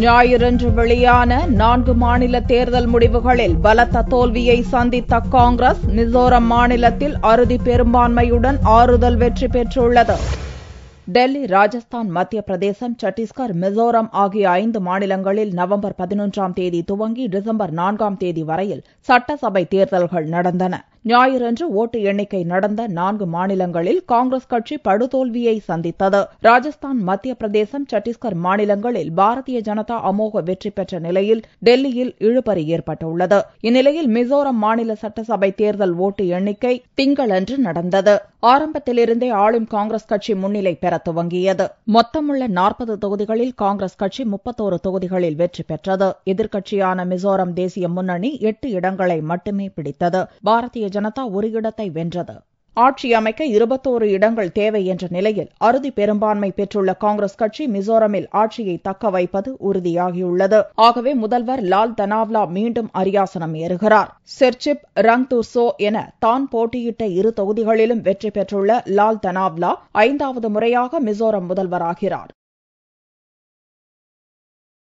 ஞாயிறன்று வெளியான நான்கு மாநில தேர்தல் முடிவுகளில் பலத்த தோல்வியை சந்தித்த காங்கிரஸ் மிசோரம் மாநிலத்தில் அறுதி பெரும்பான்மையுடன் ஆறுதல் வெற்றி பெற்றுள்ளது டெல்லி ராஜஸ்தான் மத்திய பிரதேசம் சத்தீஸ்கர் மிசோரம் ஆகிய ஐந்து மாநிலங்களில் நவம்பர் பதினொன்றாம் தேதி துவங்கி டிசம்பர் நான்காம் தேதி வரையில் சட்டசபை தேர்தல்கள் நடந்தன ஞாயிறன்று ஓட்டு எண்ணிக்கை நடந்த நான்கு மாநிலங்களில் காங்கிரஸ் கட்சி படுதோல்வியை சந்தித்தது ராஜஸ்தான் மத்திய பிரதேசம் சத்தீஸ்கர் மாநிலங்களில் பாரதிய ஜனதா அமோக வெற்றி பெற்ற நிலையில் டெல்லியில் இழுபறி ஏற்பட்டுள்ளது இந்நிலையில் மிசோரம் மாநில சட்டசபை தேர்தல் ஓட்டு எண்ணிக்கை திங்களன்று நடந்தது ஆரம்பத்திலிருந்தே ஆளும் காங்கிரஸ் கட்சி முன்னிலை பெற துவங்கியது மொத்தமுள்ள நாற்பது தொகுதிகளில் காங்கிரஸ் கட்சி முப்பத்தோரு தொகுதிகளில் வெற்றி பெற்றது எதிர்க்கட்சியான மிசோரம் தேசிய முன்னணி எட்டு இடங்களை மட்டுமே பிடித்தது பாரதிய ஜனதா ஒரு இடத்தை வென்றது ஆட்சி அமைக்க இருபத்தோரு இடங்கள் தேவை என்ற நிலையில் அறுதி பெரும்பான்மை பெற்றுள்ள காங்கிரஸ் கட்சி மிசோரமில் ஆட்சியை தக்க வைப்பது உறுதியாகியுள்ளது ஆகவே முதல்வர் லால் தனாவ்லா மீண்டும் அரியாசனம் ஏறுகிறார் செர்ச்சிப் ரங்தூர்சோ என தான் போட்டியிட்ட இரு தொகுதிகளிலும் வெற்றி பெற்றுள்ள லால் தனாவ்லா ஐந்தாவது முறையாக மிசோரம் முதல்வராகிறார்